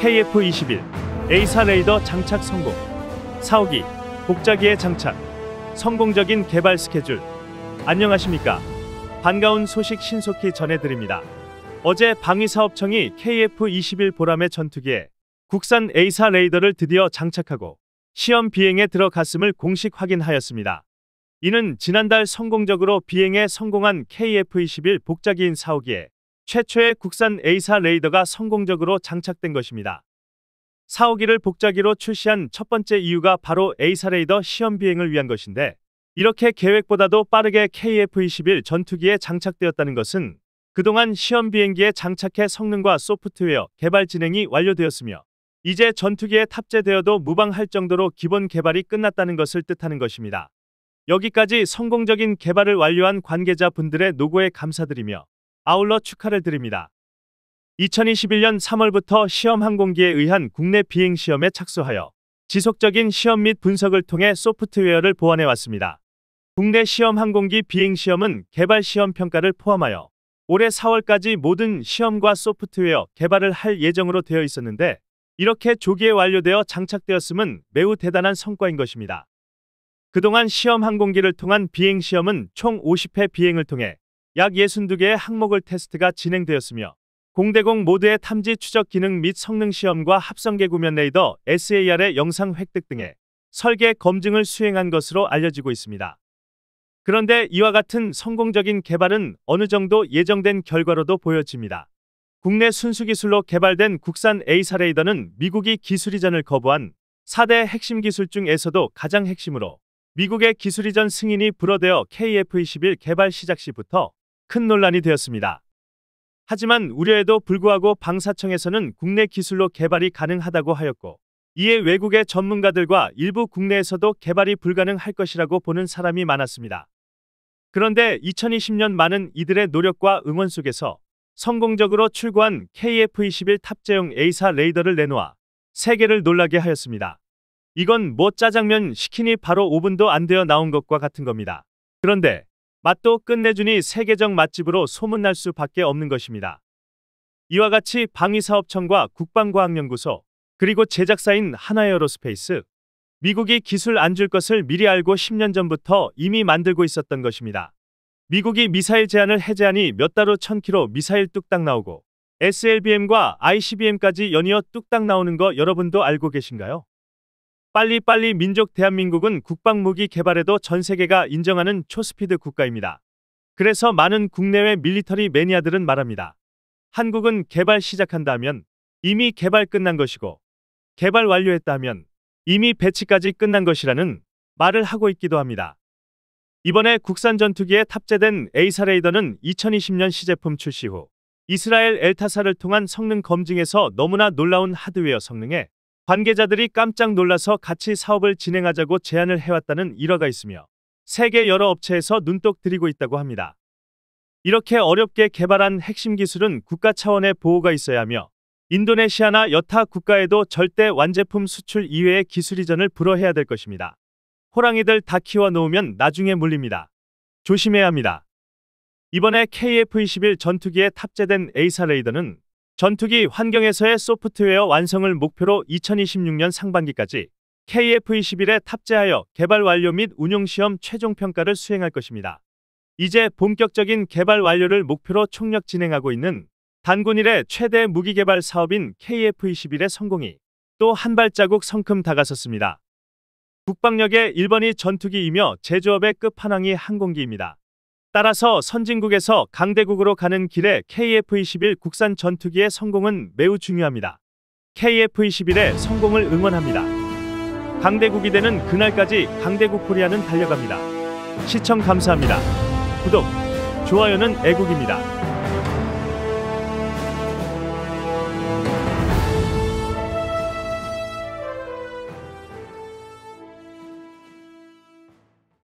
KF-21 A사 레이더 장착 성공 사오기 복자기의 장착 성공적인 개발 스케줄 안녕하십니까 반가운 소식 신속히 전해드립니다 어제 방위사업청이 KF-21 보람의 전투기에 국산 A사 레이더를 드디어 장착하고 시험 비행에 들어갔음을 공식 확인하였습니다. 이는 지난달 성공적으로 비행에 성공한 KF-21 복자기인 사오기에 최초의 국산 A사 레이더가 성공적으로 장착된 것입니다. 사오기를 복자기로 출시한 첫 번째 이유가 바로 A사 레이더 시험 비행을 위한 것인데 이렇게 계획보다도 빠르게 KF-21 전투기에 장착되었다는 것은 그동안 시험 비행기에 장착해 성능과 소프트웨어 개발 진행이 완료되었으며 이제 전투기에 탑재되어도 무방할 정도로 기본 개발이 끝났다는 것을 뜻하는 것입니다. 여기까지 성공적인 개발을 완료한 관계자분들의 노고에 감사드리며 아울러 축하를 드립니다. 2021년 3월부터 시험 항공기에 의한 국내 비행 시험에 착수하여 지속적인 시험 및 분석을 통해 소프트웨어를 보완해 왔습니다. 국내 시험 항공기 비행 시험은 개발 시험 평가를 포함하여 올해 4월까지 모든 시험과 소프트웨어 개발을 할 예정으로 되어 있었는데 이렇게 조기에 완료되어 장착되었음은 매우 대단한 성과인 것입니다. 그동안 시험 항공기를 통한 비행 시험은 총 50회 비행을 통해 약 62개의 항목을 테스트가 진행되었으며 공대공 모드의 탐지 추적 기능 및 성능 시험과 합성계 구면 레이더 SAR의 영상 획득 등의 설계 검증을 수행한 것으로 알려지고 있습니다. 그런데 이와 같은 성공적인 개발은 어느 정도 예정된 결과로도 보여집니다. 국내 순수 기술로 개발된 국산 A사 레이더는 미국이 기술 이전을 거부한 4대 핵심 기술 중에서도 가장 핵심으로 미국의 기술 이전 승인이 불어되어 KF-21 개발 시작 시부터 큰 논란이 되었습니다. 하지만 우려에도 불구하고 방사청에서는 국내 기술로 개발이 가능하다고 하였고 이에 외국의 전문가들과 일부 국내에서도 개발이 불가능할 것이라고 보는 사람이 많았습니다. 그런데 2020년 많은 이들의 노력과 응원 속에서 성공적으로 출고한 KF-21 탑재형 A사 레이더를 내놓아 세계를 놀라게 하였습니다. 이건 뭐 짜장면 시키니 바로 5분도 안 되어 나온 것과 같은 겁니다. 그런데 맛도 끝내주니 세계적 맛집으로 소문날 수밖에 없는 것입니다. 이와 같이 방위사업청과 국방과학연구소 그리고 제작사인 하나에어로스페이스 미국이 기술 안 줄 것을 미리 알고 10년 전부터 이미 만들고 있었던 것입니다. 미국이 미사일 제한을 해제하니 몇 달후 1000km 미사일 뚝딱 나오고 SLBM과 ICBM까지 연이어 뚝딱 나오는 거 여러분도 알고 계신가요? 빨리빨리 민족 대한민국은 국방무기 개발에도 전 세계가 인정하는 초스피드 국가입니다. 그래서 많은 국내외 밀리터리 매니아들은 말합니다. 한국은 개발 시작한다 면 이미 개발 끝난 것이고 개발 완료했다 하면 이미 배치까지 끝난 것이라는 말을 하고 있기도 합니다. 이번에 국산 전투기에 탑재된 에이사 레이더는 2020년 시제품 출시 후 이스라엘 엘타사를 통한 성능 검증에서 너무나 놀라운 하드웨어 성능에 관계자들이 깜짝 놀라서 같이 사업을 진행하자고 제안을 해왔다는 일화가 있으며 세계 여러 업체에서 눈독 들이고 있다고 합니다. 이렇게 어렵게 개발한 핵심 기술은 국가 차원의 보호가 있어야 하며 인도네시아나 여타 국가에도 절대 완제품 수출 이외의 기술 이전을 불허해야 될 것입니다. 호랑이들 다 키워 놓으면 나중에 물립니다. 조심해야 합니다. 이번에 KF-21 전투기에 탑재된 에이사 레이더는 전투기 환경에서의 소프트웨어 완성을 목표로 2026년 상반기까지 KF-21에 탑재하여 개발 완료 및 운용시험 최종평가를 수행할 것입니다. 이제 본격적인 개발 완료를 목표로 총력 진행하고 있는 단군 일의 최대 무기 개발 사업인 KF-21의 성공이 또 한 발자국 성큼 다가섰습니다. 국방력의 1번이 전투기이며 제조업의 끝판왕이 항공기입니다. 따라서 선진국에서 강대국으로 가는 길에 KF-21 국산 전투기의 성공은 매우 중요합니다. KF-21의 성공을 응원합니다. 강대국이 되는 그날까지 강대국 코리아는 달려갑니다. 시청 감사합니다. 구독, 좋아요는 애국입니다.